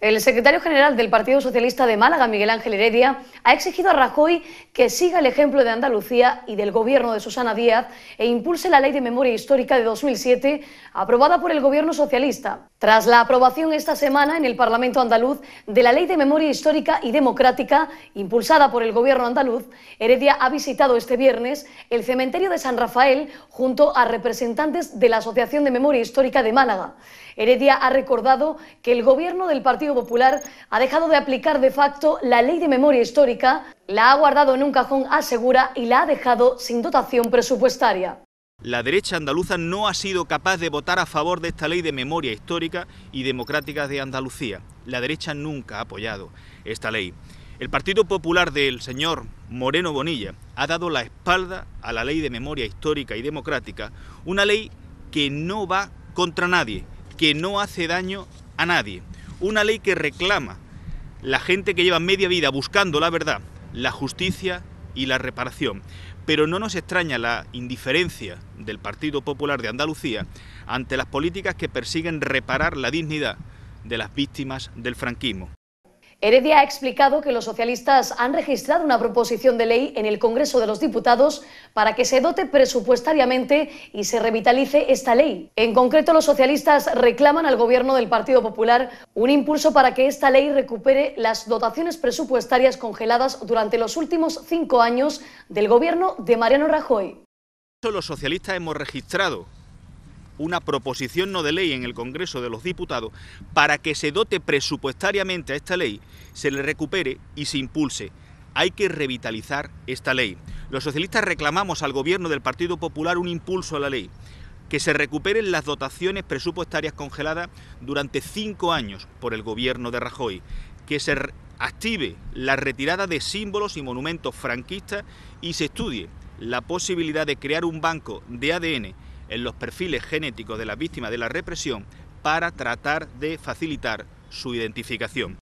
El secretario general del Partido Socialista de Málaga, Miguel Ángel Heredia, ha exigido a Rajoy que siga el ejemplo de Andalucía y del gobierno de Susana Díaz e impulse la Ley de Memoria Histórica de 2007, aprobada por el gobierno socialista. Tras la aprobación esta semana en el Parlamento andaluz de la Ley de Memoria Histórica y Democrática impulsada por el Gobierno andaluz, Heredia ha visitado este viernes el cementerio de San Rafael junto a representantes de la Asociación de Memoria Histórica de Málaga. Heredia ha recordado que el Gobierno del Partido Popular ha dejado de aplicar de facto la Ley de Memoria Histórica, la ha guardado en un cajón asegura y la ha dejado sin dotación presupuestaria. La derecha andaluza no ha sido capaz de votar a favor de esta ley de memoria histórica y democrática de Andalucía. La derecha nunca ha apoyado esta ley. El Partido Popular del señor Moreno Bonilla ha dado la espalda a la ley de memoria histórica y democrática, una ley que no va contra nadie, que no hace daño a nadie, una ley que reclama la gente que lleva media vida buscando la verdad, la justicia y la reparación. Pero no nos extraña la indiferencia del Partido Popular de Andalucía ante las políticas que persiguen reparar la dignidad de las víctimas del franquismo. Heredia ha explicado que los socialistas han registrado una proposición de ley en el Congreso de los Diputados para que se dote presupuestariamente y se revitalice esta ley. En concreto, los socialistas reclaman al Gobierno del Partido Popular un impulso para que esta ley recupere las dotaciones presupuestarias congeladas durante los últimos cinco años del Gobierno de Mariano Rajoy. Los socialistas hemos registrado una proposición no de ley en el Congreso de los Diputados para que se dote presupuestariamente a esta ley, se le recupere y se impulse. Hay que revitalizar esta ley. Los socialistas reclamamos al Gobierno del Partido Popular un impulso a la ley que se recuperen las dotaciones presupuestarias congeladas durante cinco años por el gobierno de Rajoy, que se active la retirada de símbolos y monumentos franquistas y se estudie la posibilidad de crear un banco de ADN en los perfiles genéticos de las víctimas de la represión para tratar de facilitar su identificación.